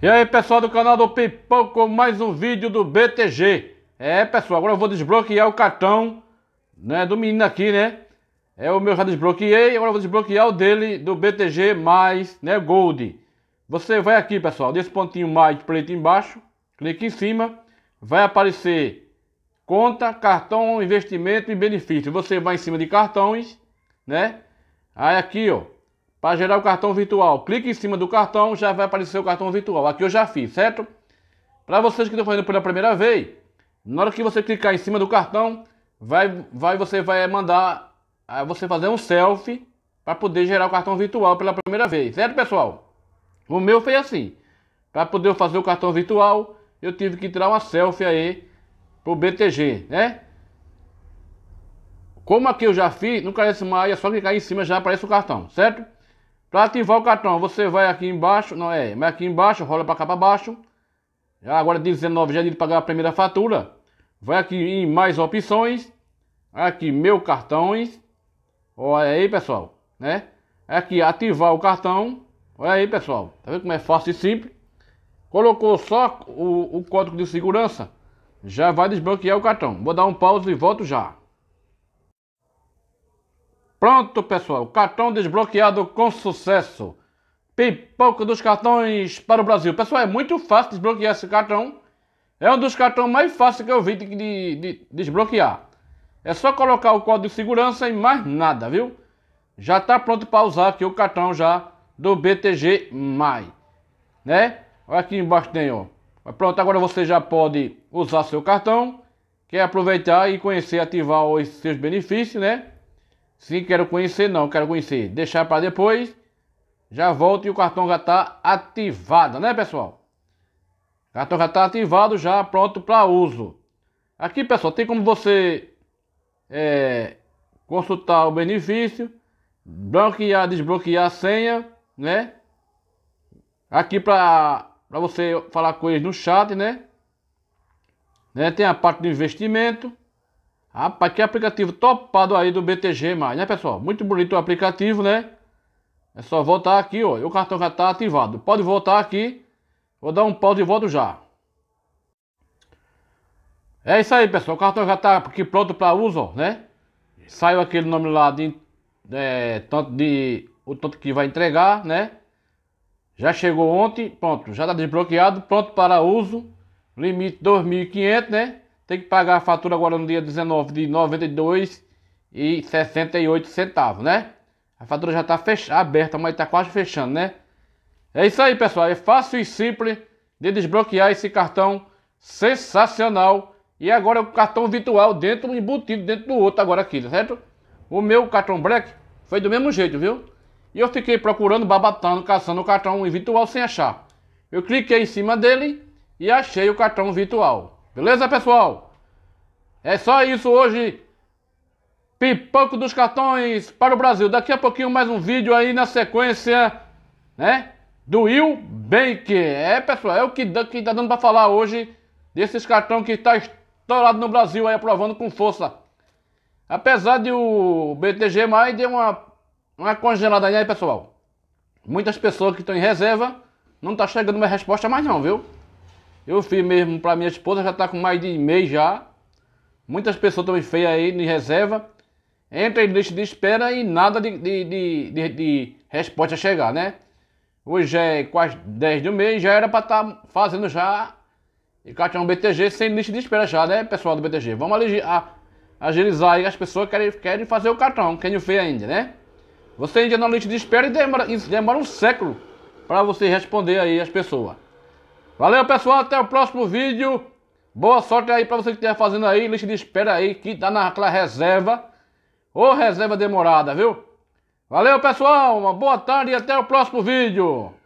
E aí pessoal do canal do Pipão com mais um vídeo do BTG É pessoal, agora eu vou desbloquear o cartão né, do menino aqui né É o meu já desbloqueei, agora eu vou desbloquear o dele do BTG mais né, Gold Você vai aqui pessoal, nesse pontinho mais preto embaixo Clique em cima, vai aparecer conta, cartão, investimento e benefício Você vai em cima de cartões né Aí aqui ó para gerar o cartão virtual, clique em cima do cartão, já vai aparecer o cartão virtual. Aqui eu já fiz, certo? Para vocês que estão fazendo pela primeira vez, na hora que você clicar em cima do cartão, vai, vai você vai mandar ah, você fazer um selfie para poder gerar o cartão virtual pela primeira vez, certo pessoal? O meu foi assim. Para poder fazer o cartão virtual, eu tive que tirar uma selfie aí pro BTG, né? Como aqui eu já fiz, não carece mais, é só clicar em cima já aparece o cartão, certo? Para ativar o cartão, você vai aqui embaixo, não é, mas aqui embaixo, rola para cá para baixo. Já agora 19 já é de pagar a primeira fatura. Vai aqui em mais opções. Aqui meu cartões. Olha aí, pessoal, né? Aqui ativar o cartão. Olha aí, pessoal. Tá vendo como é fácil e simples? Colocou só o, o código de segurança, já vai desbloquear o cartão. Vou dar um pause e volto já. Pronto, pessoal, cartão desbloqueado com sucesso. Pipoca dos cartões para o Brasil. Pessoal, é muito fácil desbloquear esse cartão. É um dos cartões mais fáceis que eu vi de, de, de desbloquear. É só colocar o código de segurança e mais nada, viu? Já está pronto para usar aqui o cartão já do BTG Mai, né? Olha aqui embaixo tem, ó. Pronto, agora você já pode usar seu cartão, quer aproveitar e conhecer, ativar os seus benefícios, né? Sim, quero conhecer, não, quero conhecer. Deixar para depois. Já volto e o cartão já está ativado, né, pessoal? O cartão já está ativado, já pronto para uso. Aqui, pessoal, tem como você é, consultar o benefício, bloquear, desbloquear a senha, né? Aqui para você falar com eles no chat, né? né? Tem a parte do investimento. Rapaz, que aplicativo topado aí do BTG né pessoal? Muito bonito o aplicativo, né? É só voltar aqui, ó. O cartão já tá ativado. Pode voltar aqui. Vou dar um pau de volta já. É isso aí, pessoal. O cartão já tá aqui pronto para uso, né? Saiu aquele nome lá de, é, tanto de o tanto que vai entregar, né? Já chegou ontem, pronto, já tá desbloqueado, pronto para uso. Limite 2.500, né? tem que pagar a fatura agora no dia 19 de 92 e 68 centavos, né? A fatura já está fechada, aberta, mas está quase fechando, né? É isso aí, pessoal. É fácil e simples de desbloquear esse cartão sensacional. E agora é o cartão virtual dentro, embutido dentro do outro agora aqui, tá certo? O meu cartão Black foi do mesmo jeito, viu? E eu fiquei procurando, babatando, caçando o cartão virtual sem achar. Eu cliquei em cima dele e achei o cartão virtual. Beleza, pessoal? É só isso hoje. Pipoco dos cartões para o Brasil. Daqui a pouquinho mais um vídeo aí na sequência, né? Do Will Baker. É, pessoal, é o que, que tá dando para falar hoje desses cartões que tá estourado no Brasil aí, aprovando com força. Apesar de o BTG mais deu uma, uma congelada aí, pessoal. Muitas pessoas que estão em reserva não tá chegando uma resposta mais não, viu? Eu fiz mesmo para minha esposa, já está com mais de mês já. Muitas pessoas também feias aí em reserva. Entra em lista de espera e nada de, de, de, de, de resposta chegar, né? Hoje é quase 10 do mês, já era para estar tá fazendo já e cartão BTG sem lista de espera já, né, pessoal do BTG? Vamos agilizar aí as pessoas querem, querem fazer o cartão, quem não fez ainda, né? Você entra na lista de espera e demora, demora um século para você responder aí as pessoas. Valeu, pessoal. Até o próximo vídeo. Boa sorte aí para você que estiver tá fazendo aí. Lista de espera aí, que tá naquela reserva. Ou reserva demorada, viu? Valeu, pessoal. Uma boa tarde e até o próximo vídeo.